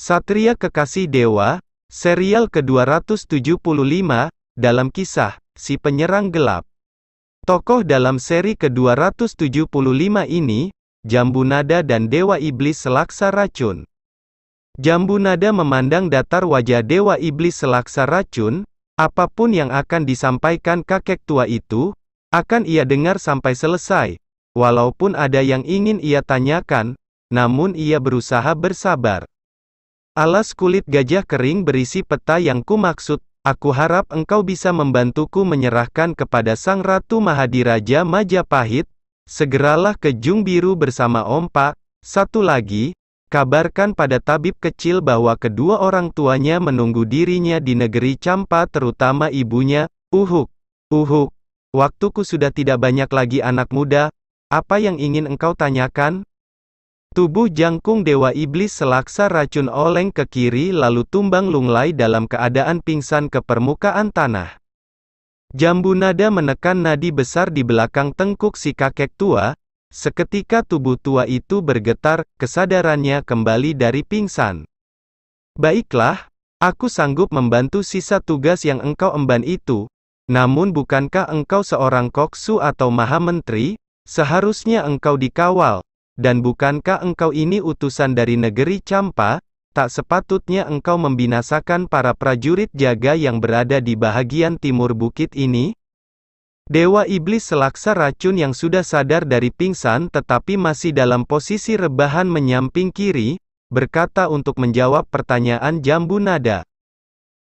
Satria Kekasih Dewa, serial ke-275, dalam kisah, Si Penyerang Gelap. Tokoh dalam seri ke-275 ini, Jambu Nada dan Dewa Iblis Selaksa Racun. Jambu Nada memandang datar wajah Dewa Iblis Selaksa Racun, apapun yang akan disampaikan kakek tua itu, akan ia dengar sampai selesai, walaupun ada yang ingin ia tanyakan, namun ia berusaha bersabar. Alas kulit gajah kering berisi peta yang ku maksud. aku harap engkau bisa membantuku menyerahkan kepada Sang Ratu Mahadiraja Majapahit, segeralah ke Jung Biru bersama Ompa, satu lagi, kabarkan pada tabib kecil bahwa kedua orang tuanya menunggu dirinya di negeri Campa terutama ibunya, Uhuk, Uhuk, waktuku sudah tidak banyak lagi anak muda, apa yang ingin engkau tanyakan? Tubuh jangkung Dewa Iblis selaksa racun oleng ke kiri lalu tumbang lunglai dalam keadaan pingsan ke permukaan tanah. Jambu nada menekan nadi besar di belakang tengkuk si kakek tua, seketika tubuh tua itu bergetar, kesadarannya kembali dari pingsan. Baiklah, aku sanggup membantu sisa tugas yang engkau emban itu, namun bukankah engkau seorang koksu atau maha menteri, seharusnya engkau dikawal, dan bukankah engkau ini utusan dari negeri Campa? Tak sepatutnya engkau membinasakan para prajurit jaga yang berada di bahagian timur bukit ini? Dewa Iblis selaksa racun yang sudah sadar dari pingsan tetapi masih dalam posisi rebahan menyamping kiri, berkata untuk menjawab pertanyaan Jambu Nada.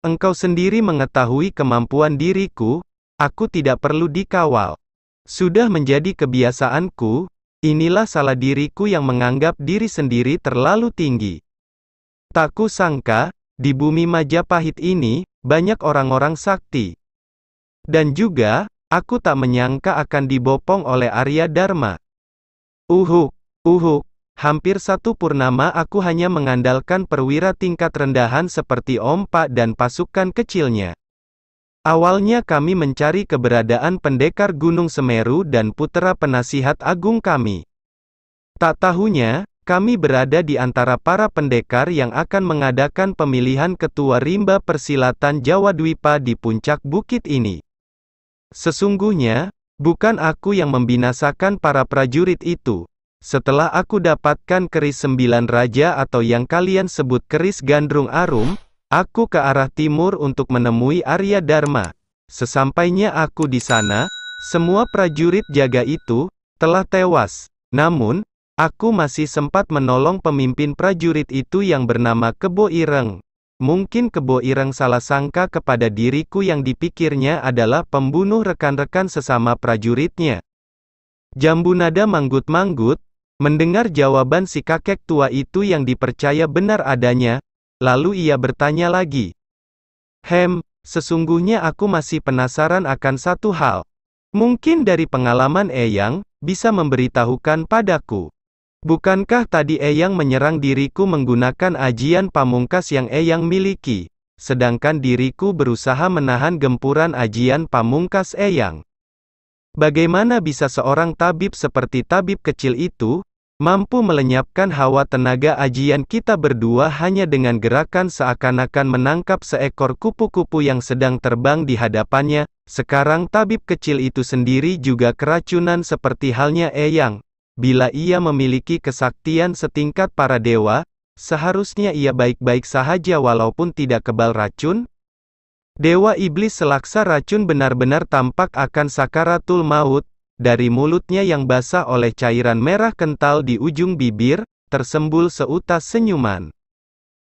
Engkau sendiri mengetahui kemampuan diriku, aku tidak perlu dikawal. Sudah menjadi kebiasaanku, Inilah salah diriku yang menganggap diri sendiri terlalu tinggi. Tak kusangka, di bumi Majapahit ini, banyak orang-orang sakti. Dan juga, aku tak menyangka akan dibopong oleh Arya Dharma. Uhuk, uhuk, hampir satu purnama aku hanya mengandalkan perwira tingkat rendahan seperti Ompa dan pasukan kecilnya. Awalnya kami mencari keberadaan pendekar Gunung Semeru dan putera penasihat agung kami. Tak tahunya, kami berada di antara para pendekar yang akan mengadakan pemilihan ketua rimba persilatan Jawa Dwipa di puncak bukit ini. Sesungguhnya, bukan aku yang membinasakan para prajurit itu. Setelah aku dapatkan keris sembilan raja atau yang kalian sebut keris gandrung arum, Aku ke arah timur untuk menemui Arya Dharma. Sesampainya aku di sana, semua prajurit jaga itu telah tewas. Namun, aku masih sempat menolong pemimpin prajurit itu yang bernama Kebo Ireng. Mungkin Kebo Ireng salah sangka kepada diriku yang dipikirnya adalah pembunuh rekan-rekan sesama prajuritnya. Jambu nada manggut-manggut, mendengar jawaban si kakek tua itu yang dipercaya benar adanya, Lalu ia bertanya lagi. Hem, sesungguhnya aku masih penasaran akan satu hal. Mungkin dari pengalaman Eyang, bisa memberitahukan padaku. Bukankah tadi Eyang menyerang diriku menggunakan ajian pamungkas yang Eyang miliki, sedangkan diriku berusaha menahan gempuran ajian pamungkas Eyang? Bagaimana bisa seorang tabib seperti tabib kecil itu, mampu melenyapkan hawa tenaga ajian kita berdua hanya dengan gerakan seakan-akan menangkap seekor kupu-kupu yang sedang terbang di hadapannya, sekarang tabib kecil itu sendiri juga keracunan seperti halnya Eyang. Bila ia memiliki kesaktian setingkat para dewa, seharusnya ia baik-baik sahaja walaupun tidak kebal racun, Dewa Iblis selaksa racun benar-benar tampak akan sakaratul maut, dari mulutnya yang basah oleh cairan merah kental di ujung bibir, tersembul seutas senyuman.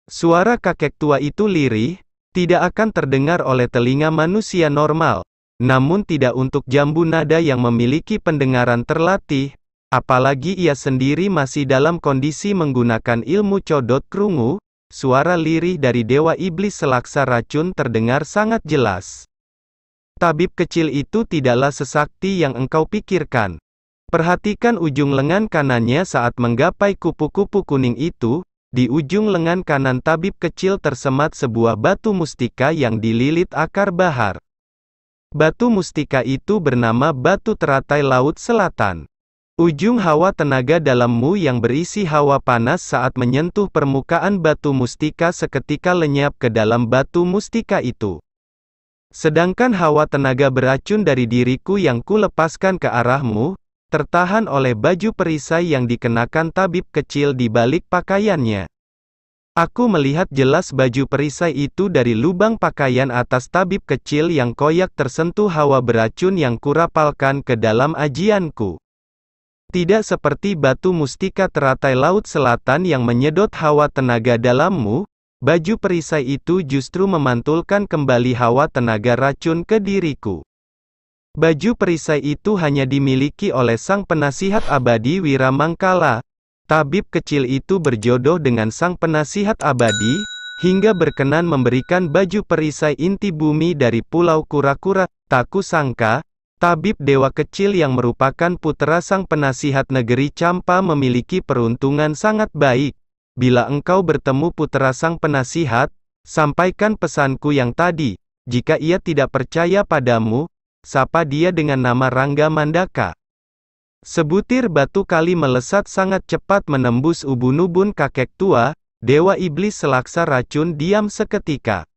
Suara kakek tua itu lirih, tidak akan terdengar oleh telinga manusia normal, namun tidak untuk jambu nada yang memiliki pendengaran terlatih, apalagi ia sendiri masih dalam kondisi menggunakan ilmu codot krungu, suara lirih dari Dewa Iblis selaksa racun terdengar sangat jelas. Tabib kecil itu tidaklah sesakti yang engkau pikirkan. Perhatikan ujung lengan kanannya saat menggapai kupu-kupu kuning itu, di ujung lengan kanan tabib kecil tersemat sebuah batu mustika yang dililit akar bahar. Batu mustika itu bernama batu teratai laut selatan. Ujung hawa tenaga dalammu yang berisi hawa panas saat menyentuh permukaan batu mustika seketika lenyap ke dalam batu mustika itu. Sedangkan hawa tenaga beracun dari diriku yang ku lepaskan ke arahmu, tertahan oleh baju perisai yang dikenakan tabib kecil di balik pakaiannya. Aku melihat jelas baju perisai itu dari lubang pakaian atas tabib kecil yang koyak tersentuh hawa beracun yang kurapalkan ke dalam ajianku. Tidak seperti batu mustika teratai laut selatan yang menyedot hawa tenaga dalammu, Baju perisai itu justru memantulkan kembali hawa tenaga racun ke diriku. Baju perisai itu hanya dimiliki oleh sang penasihat abadi Wiramangkala. Tabib kecil itu berjodoh dengan sang penasihat abadi, hingga berkenan memberikan baju perisai inti bumi dari Pulau Kura-Kura. Taku sangka, tabib dewa kecil yang merupakan putra sang penasihat negeri Campa memiliki peruntungan sangat baik bila engkau bertemu putera sang penasihat, sampaikan pesanku yang tadi, jika ia tidak percaya padamu, sapa dia dengan nama Rangga Mandaka. Sebutir batu kali melesat sangat cepat menembus ubun-ubun kakek tua, Dewa Iblis selaksa racun diam seketika.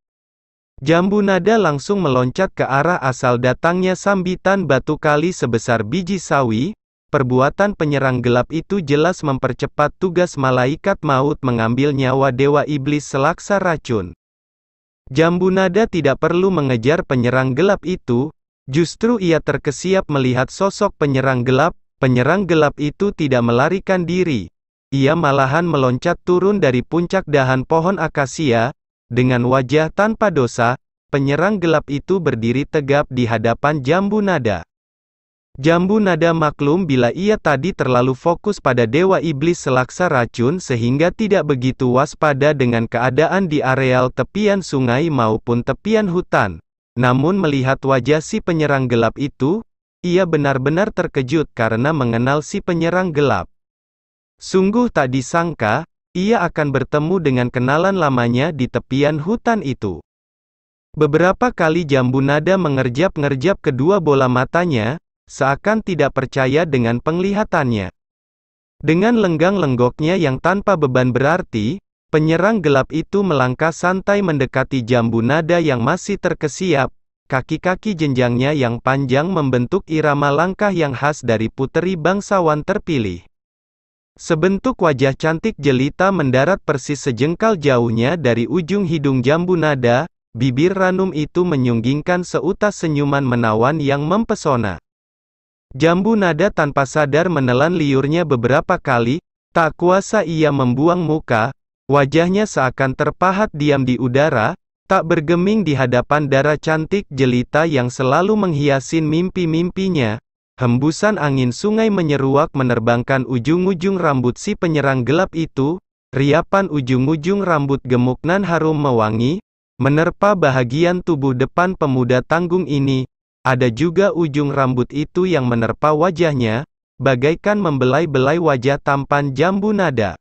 Jambu nada langsung meloncat ke arah asal datangnya sambitan batu kali sebesar biji sawi, Perbuatan penyerang gelap itu jelas mempercepat tugas malaikat maut mengambil nyawa Dewa Iblis selaksa racun. Jambu nada tidak perlu mengejar penyerang gelap itu, justru ia terkesiap melihat sosok penyerang gelap, penyerang gelap itu tidak melarikan diri. Ia malahan meloncat turun dari puncak dahan pohon akasia, dengan wajah tanpa dosa, penyerang gelap itu berdiri tegap di hadapan jambu nada. Jambu nada maklum bila ia tadi terlalu fokus pada dewa iblis selaksa racun sehingga tidak begitu waspada dengan keadaan di areal tepian sungai maupun tepian hutan. Namun melihat wajah si penyerang gelap itu, ia benar-benar terkejut karena mengenal si penyerang gelap. Sungguh tak disangka, ia akan bertemu dengan kenalan lamanya di tepian hutan itu. Beberapa kali jambu nada mengerjap-ngerjap kedua bola matanya, seakan tidak percaya dengan penglihatannya. Dengan lenggang-lenggoknya yang tanpa beban berarti, penyerang gelap itu melangkah santai mendekati jambu nada yang masih terkesiap, kaki-kaki jenjangnya yang panjang membentuk irama langkah yang khas dari puteri bangsawan terpilih. Sebentuk wajah cantik jelita mendarat persis sejengkal jauhnya dari ujung hidung jambu nada, bibir ranum itu menyunggingkan seutas senyuman menawan yang mempesona. Jambu nada tanpa sadar menelan liurnya beberapa kali, tak kuasa ia membuang muka, wajahnya seakan terpahat diam di udara, tak bergeming di hadapan darah cantik jelita yang selalu menghiasin mimpi-mimpinya. Hembusan angin sungai menyeruak menerbangkan ujung-ujung rambut si penyerang gelap itu, riapan ujung-ujung rambut gemuk nan harum mewangi, menerpa bahagian tubuh depan pemuda tanggung ini, ada juga ujung rambut itu yang menerpa wajahnya, bagaikan membelai-belai wajah tampan jambu nada.